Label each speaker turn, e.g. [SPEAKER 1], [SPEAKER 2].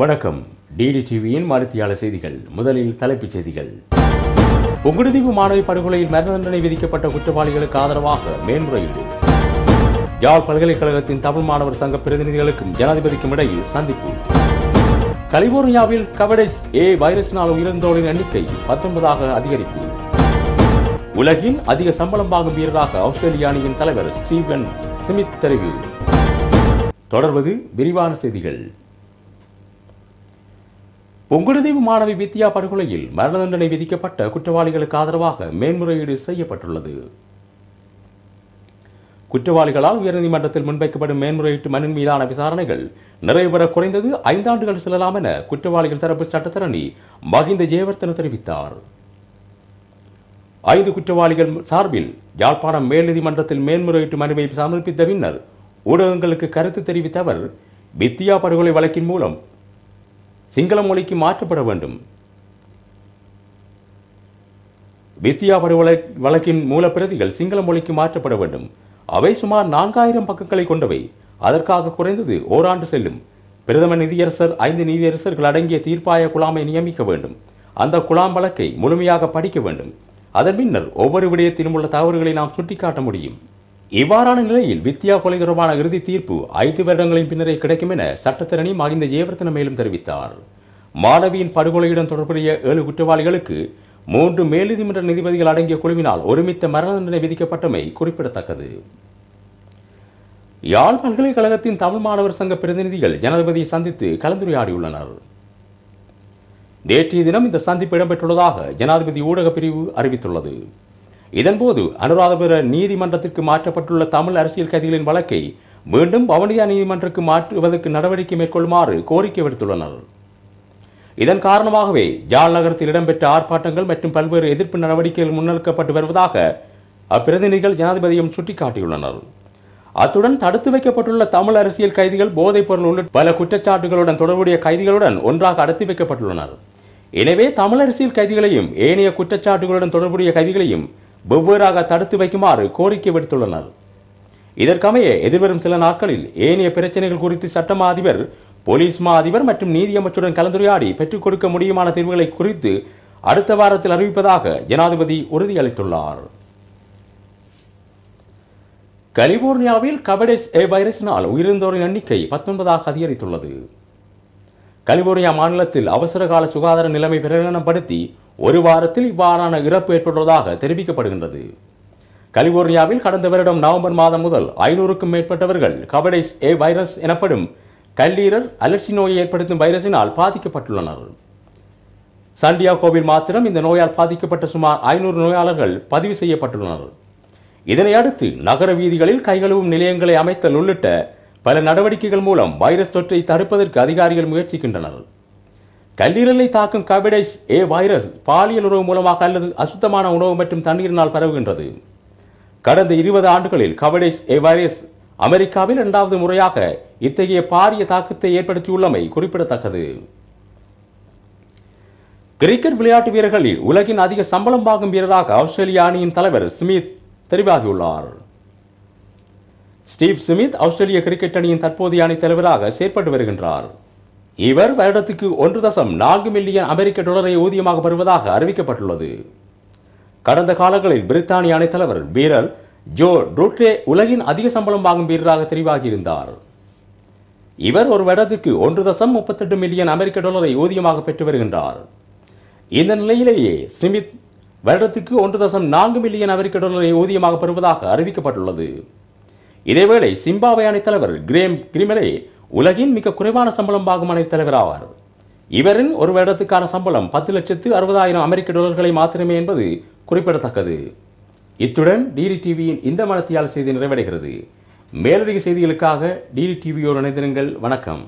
[SPEAKER 1] வணக்கம் டிடி டிவியின் மருத்தியாள செய்திகள் முதலில் தலைப்புச் செய்திகள் புங்குடுதீவு மாணவி படுகொலையில் மரண தண்டனை விதிக்கப்பட்ட குற்றவாளிகளுக்கு ஆதரவாக மேன்முறையீடு யாழ் பல்கலைக்கழகத்தின் தமிழ் மாணவர் சங்க பிரதிநிதிகளுக்கும் ஜனாதிபதிக்கும் இடையில் சந்திப்பு கலிபோர்னியாவில் கவடேஸ் ஏ வைரஸினால் உயிரிழந்தோரின் எண்ணிக்கை பத்தொன்பதாக அதிகரிப்பு உலகின் அதிக சம்பளம் வாங்கும் வீரராக ஆஸ்திரேலிய அணியின் தலைவர் ஸ்டீவன் ஸ்மித் தெரிவு தொடர்வது விரிவான செய்திகள் புங்குடுதீவு மாணவி வித்யா படுகொலையில் மரண தண்டனை விதிக்கப்பட்ட குற்றவாளிகளுக்கு ஆதரவாக மேன்முறையீடு செய்யப்பட்டுள்ளது குற்றவாளிகளால் உயர்நீதிமன்றத்தில் முன்வைக்கப்படும் மேன்முறையீட்டு மனு மீதான விசாரணைகள் நிறைவேற குறைந்தது ஐந்தாண்டுகள் செல்லலாம் என குற்றவாளிகள் தரப்பு சட்டத்தரணி மகிந்த ஜெயவர்த்தன தெரிவித்தார் ஐந்து குற்றவாளிகள் சார்பில் யாழ்ப்பாணம் மேல்நீதிமன்றத்தில் மேன்முறையீட்டு மனுவை சமர்ப்பித்த பின்னர் ஊடகங்களுக்கு கருத்து தெரிவித்த அவர் வித்தியா படுகொலை வழக்கின் மூலம் சிங்கள மொழிக்கு மாற்றப்பட வேண்டும் வித்தியா படுகொலை வழக்கின் மூலப்பிரதிகள் சிங்கள மொழிக்கு மாற்றப்பட வேண்டும் அவை சுமார் நான்காயிரம் பக்கங்களை கொண்டவை அதற்காக குறைந்தது ஓராண்டு செல்லும் பிரதம நிதியரசர் ஐந்து நீதியரசர்கள் அடங்கிய தீர்ப்பாய குழாமை நியமிக்க வேண்டும் அந்த குழாம் வழக்கை முழுமையாக படிக்க வேண்டும் அதன் பின்னர் ஒவ்வொரு விடயத்திலும் உள்ள தவறுகளை நாம் சுட்டிக்காட்ட முடியும் இவ்வாறான நிலையில் வித்யா கொலை தொடர்பான இறுதி தீர்ப்பு ஐந்து வருடங்களின் பின்னரே கிடைக்கும் என சட்டத்தரணி மகிந்த ஜெயவர்த்தன மேலும் தெரிவித்தார் மாணவியின் படுகொலையுடன் தொடர்புடைய ஏழு குற்றவாளிகளுக்கு மூன்று மேல்நீதிமன்ற நீதிபதிகள் அடங்கிய குழுவினால் ஒருமித்த மரண தண்டனை விதிக்கப்பட்டமை குறிப்பிடத்தக்கது யாழ் பல்கலைக்கழகத்தின் தமிழ் மாணவர் சங்க பிரதிநிதிகள் ஜனாதிபதியை சந்தித்து கலந்துரையாடியுள்ளனர் நேற்றைய தினம் இந்த சந்திப்பு இடம்பெற்றுள்ளதாக ஜனாதிபதி ஊடக பிரிவு அறிவித்துள்ளது இதன்போது அனுராதபுர நீதிமன்றத்திற்கு மாற்றப்பட்டுள்ள தமிழ் அரசியல் கைதிகளின் வழக்கை மீண்டும் வவுனியா நீதிமன்றத்துக்கு மாற்றுவதற்கு நடவடிக்கை மேற்கொள்ளுமாறு கோரிக்கை விடுத்துள்ளனர் இதன் காரணமாகவே ஜால் நகரத்தில் இடம்பெற்ற ஆர்ப்பாட்டங்கள் மற்றும் பல்வேறு எதிர்ப்பு நடவடிக்கைகள் முன்னெடுக்கப்பட்டு வருவதாக அப்பிரதிநிதிகள் ஜனாதிபதியும் சுட்டிக்காட்டியுள்ளனர் அத்துடன் தடுத்து வைக்கப்பட்டுள்ள தமிழ் அரசியல் கைதிகள் போதைப் பொருள் உள்ளிட்ட பல குற்றச்சாட்டுகளுடன் தொடர்புடைய கைதிகளுடன் ஒன்றாக அடுத்து வைக்கப்பட்டுள்ளனர் எனவே தமிழ் அரசியல் கைதிகளையும் ஏனைய குற்றச்சாட்டுகளுடன் தொடர்புடைய கைதிகளையும் வெவ்வேறாக தடுத்து வைக்குமாறு கோரிக்கை விடுத்துள்ளனர் இதற்கமைய எதிர்வரும் சில நாட்களில் ஏனைய பிரச்சனைகள் குறித்து சட்டமா அதிபர் போலீஸ் மா அதிபர் மற்றும் நீதியமைச்சருடன் கலந்துரையாடி பெற்றுக் கொடுக்க முடியுமான தீர்வுகளை குறித்து அடுத்த வாரத்தில் அறிவிப்பதாக ஜனாதிபதி உறுதியளித்துள்ளார் கலிபோர்னியாவில் கபடேஸ் ஏ வைரஸினால் உயிரிழந்தோரின் எண்ணிக்கை பத்தொன்பதாக அதிகரித்துள்ளது கலிபோர்னியா மாநிலத்தில் அவசரகால சுகாதார நிலைமை பிரகடனப்படுத்தி ஒரு வாரத்தில் இவ்வாறான இறப்பு ஏற்பட்டுள்ளதாக தெரிவிக்கப்படுகின்றது கலிபோர்னியாவில் கடந்த வருடம் நவம்பர் மாதம் முதல் ஐநூறுக்கும் மேற்பட்டவர்கள் கபடைஸ் ஏ வைரஸ் எனப்படும் கல்லீரல் அலர்ச்சி நோயை ஏற்படுத்தும் வைரஸினால் பாதிக்கப்பட்டுள்ளனர் சண்டியாகோவில் மாத்திரம் இந்த நோயால் பாதிக்கப்பட்ட சுமார் ஐநூறு நோயாளர்கள் பதிவு செய்யப்பட்டுள்ளனர் இதனை அடுத்து நகர வீதிகளில் கைகளும் நிலையங்களை அமைத்தல் உள்ளிட்ட பல நடவடிக்கைகள் மூலம் வைரஸ் தொற்றை தடுப்பதற்கு அதிகாரிகள் முயற்சிக்கின்றனர் கல்லீரலை தாக்கும் கபிடைஸ் ஏ வைரஸ் பாலியல் உணவு மூலமாக அல்லது அசுத்தமான உணவு மற்றும் தண்ணீரினால் பரவுகின்றது கடந்த இருபது ஆண்டுகளில் கபடைஸ் ஏ வைரஸ் அமெரிக்காவில் இரண்டாவது முறையாக இத்தகைய பாரிய தாக்கத்தை ஏற்படுத்தியுள்ளமை குறிப்பிடத்தக்கது கிரிக்கெட் விளையாட்டு வீரர்களில் உலகின் அதிக சம்பளம் வாங்கும் வீரராக ஆஸ்திரேலிய அணியின் தலைவர் ஸ்மித் தெரிவாகியுள்ளார் ஸ்டீவ் ஸ்மித் ஆஸ்திரேலிய கிரிக்கெட் அணியின் தற்போதைய அணி தலைவராக செயற்பட்டு வருகின்றார் இவர் வருடத்துக்கு ஒன்று தசம் நான்கு மில்லியன் அமெரிக்க டாலரை ஊதியமாக பெறுவதாக அறிவிக்கப்பட்டுள்ளது கடந்த காலங்களில் பிரித்தானிய அணைத்தலைவர் வீரர் ஜோ ட்ரூட்ரே உலகின் அதிக சம்பளம் வாங்கும் வீரராக தெரிவாகியிருந்தார் இவர் ஒரு வருடத்திற்கு ஒன்று தசம் முப்பத்தெட்டு மில்லியன் அமெரிக்க டாலரை ஊதியமாக பெற்று வருகின்றார் இந்த நிலையிலேயே ஸ்மித் வருடத்துக்கு ஒன்று தசம் நான்கு மில்லியன் அமெரிக்க டாலரை ஊதியமாக பெறுவதாக அறிவிக்கப்பட்டுள்ளது இதேவேளை சிம்பாவே தலைவர் கிரேம் கிரிமலே உலகின் மிக குறைவான சம்பளம் பாகும் அணைத் தலைவர் ஆவார் இவரின் ஒரு வருடத்துக்கான சம்பளம் பத்து லட்சத்து அறுபதாயிரம் அமெரிக்க டாலர்களை மாத்திரமே என்பது குறிப்பிடத்தக்கது இத்துடன் டிடி டிவியின் இந்த மனத்தியால் செய்தி நிறைவடைகிறது மேலதிக செய்திகளுக்காக டிடி டிவியோடு இணைந்திருங்கள் வணக்கம்